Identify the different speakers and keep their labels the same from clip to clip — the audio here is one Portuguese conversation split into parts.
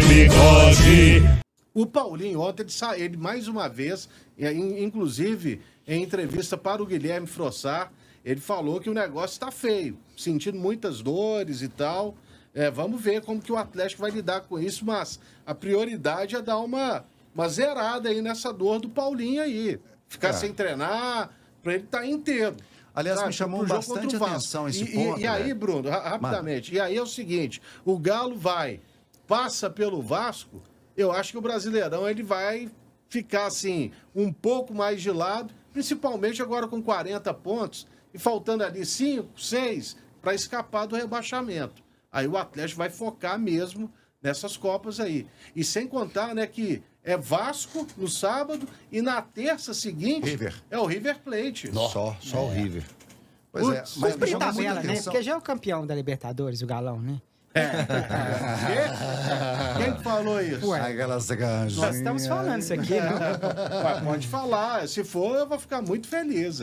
Speaker 1: bigode. O Paulinho ontem, ele, ele mais uma vez, é, inclusive em entrevista para o Guilherme Frossar, ele falou que o negócio está feio, sentindo muitas dores e tal. É, vamos ver como que o Atlético vai lidar com isso, mas a prioridade é dar uma, uma zerada aí nessa dor do Paulinho aí. Ficar é. sem treinar, para ele estar tá inteiro. Aliás, tá, me chamou bastante atenção esse e, ponto. E, e né? aí, Bruno, rapidamente, e aí é o seguinte, o Galo vai passa pelo Vasco, eu acho que o Brasileirão ele vai ficar assim um pouco mais de lado, principalmente agora com 40 pontos e faltando ali 5, 6 para escapar do rebaixamento. Aí o Atlético vai focar mesmo nessas Copas aí. E sem contar, né, que é Vasco no sábado e na terça seguinte River. é o River Plate. Nossa. Só, só é. o River. Pois Ups, é, mas tabela, né? Porque já é o campeão da Libertadores, o Galão, né? É.
Speaker 2: Quem falou isso? Ué, Aquelas ganjinhas. Nós estamos falando isso aqui, né? é. Pode falar. Se for, eu vou ficar muito feliz.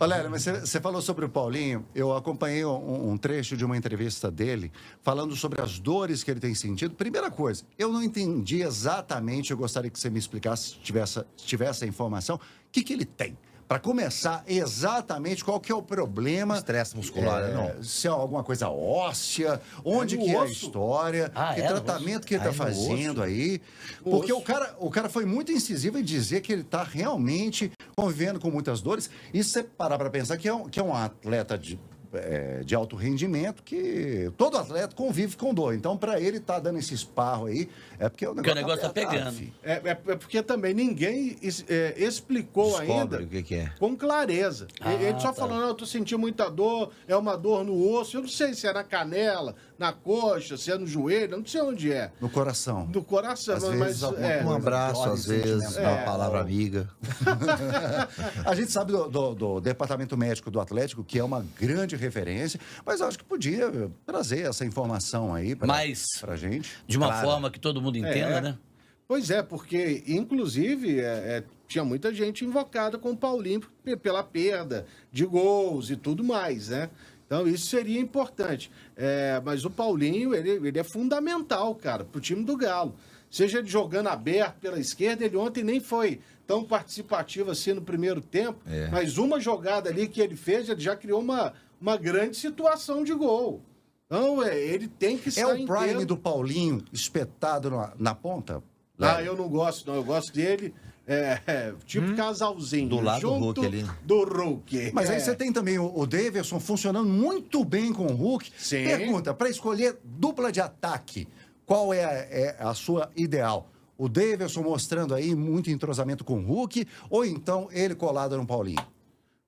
Speaker 2: Olha, mas você falou sobre o Paulinho. Eu acompanhei um, um, trecho de uma entrevista dele falando sobre as dores que ele tem sentido. Primeira coisa, eu não entendi exatamente. Eu gostaria que você me explicasse, se tivesse, se tivesse a informação, o que, que ele tem para começar exatamente qual que é o problema. Estresse muscular, é, não. Se é alguma coisa óssea, é onde é que osso. é a história, ah, que é tratamento que ele está ah, é fazendo aí. porque o cara, o cara foi muito incisivo em dizer que ele está realmente convivendo com muitas dores. E se você parar para pensar que é, um, que é um atleta de é, de alto rendimento que todo atleta convive com dor. Então, para ele estar tá dando esse esparro aí, é porque o negócio, o negócio tá, tá pegando. É, é, é, porque também ninguém
Speaker 1: é, explicou Descobre ainda o que, que é. com clareza. Ah, ele só tá. falando, eu tô sentindo muita dor, é uma dor no osso, eu não sei se é na canela, na coxa, se é no joelho, não sei onde é.
Speaker 2: No coração. No coração, às mas, vezes, mas, é. algum, um abraço, às vezes, dá palavra é, amiga. a gente sabe do, do, do departamento médico do Atlético que é uma grande referência, mas acho que podia trazer essa informação aí para a gente. De uma claro. forma que todo mundo entenda, é, né? Pois é, porque, inclusive,
Speaker 1: é, é, tinha muita gente invocada com o Paulinho pela perda de gols e tudo mais, né? Então, isso seria importante. É, mas o Paulinho, ele, ele é fundamental, cara, para o time do Galo seja ele jogando aberto pela esquerda, ele ontem nem foi tão participativo assim no primeiro tempo, é. mas uma jogada ali que ele fez, ele já criou uma, uma grande situação de gol. Então, é, ele tem que é ser. É o prime inteiro. do
Speaker 2: Paulinho espetado na, na ponta? Lá. Ah,
Speaker 1: eu não gosto, não. Eu gosto dele. É, é tipo hum. casalzinho. Do lado do Hulk ali. Do Hulk. Mas é. aí você
Speaker 2: tem também o, o Davidson funcionando muito bem com o Hulk. Sim. Pergunta: para escolher dupla de ataque, qual é a, é a sua ideal? O Davidson mostrando aí muito entrosamento com o Hulk, ou então ele colado no Paulinho?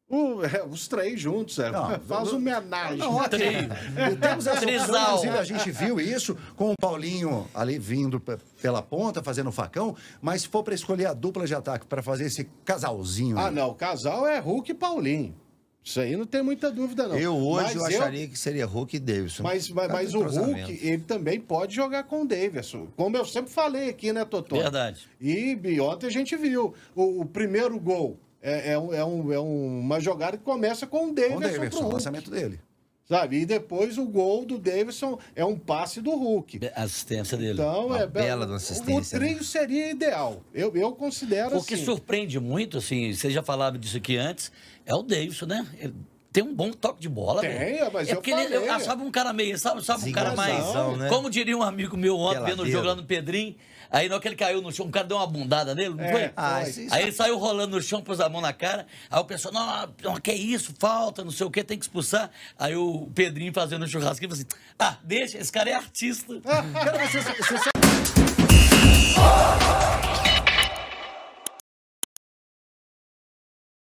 Speaker 2: O, é, os três juntos, é. Não, faz não, homenagem. É, temos essa Inclusive, a gente viu isso com o Paulinho ali vindo pela ponta, fazendo o facão. Mas se for para escolher a dupla de ataque para fazer esse casalzinho. Ah, aí. não. O casal é Hulk e Paulinho. Isso aí não tem muita
Speaker 1: dúvida, não. Eu hoje eu acharia eu...
Speaker 2: que seria Hulk e Davidson. Mas, mas, mas o Hulk,
Speaker 1: ele também pode jogar com o Davidson. Como eu sempre falei aqui, né, Totó? Verdade. E, e ontem a gente viu o, o primeiro gol é, é, um, é, um, é uma jogada que começa com o Davidson. Com o lançamento dele. Sabe? E depois o gol do Davidson é um passe do Hulk. A assistência dele. Então, uma é bela do assistência. O trio né? seria ideal. Eu, eu considero O assim. que surpreende muito, assim, você já falava disso aqui antes, é o Davidson, né? Ele tem um bom toque de bola. Tem, é, mas é eu porque falei. Ele, eu, ah, é. sabe um cara meio, sabe, sabe um cara mais. Né? Como diria um amigo meu ontem, vendo o jogo lá no Pedrinho, aí na hora que ele caiu no chão, um cara deu uma bundada nele, não é, foi? Ah, aí é ele saiu rolando no chão, pôs a mão na cara, aí o pessoal, não, não, que isso, falta, não sei o que, tem que expulsar. Aí o Pedrinho fazendo churrasco churrasquinho, falou assim, ah, deixa, esse cara é artista. Ah,
Speaker 2: cara, você, você...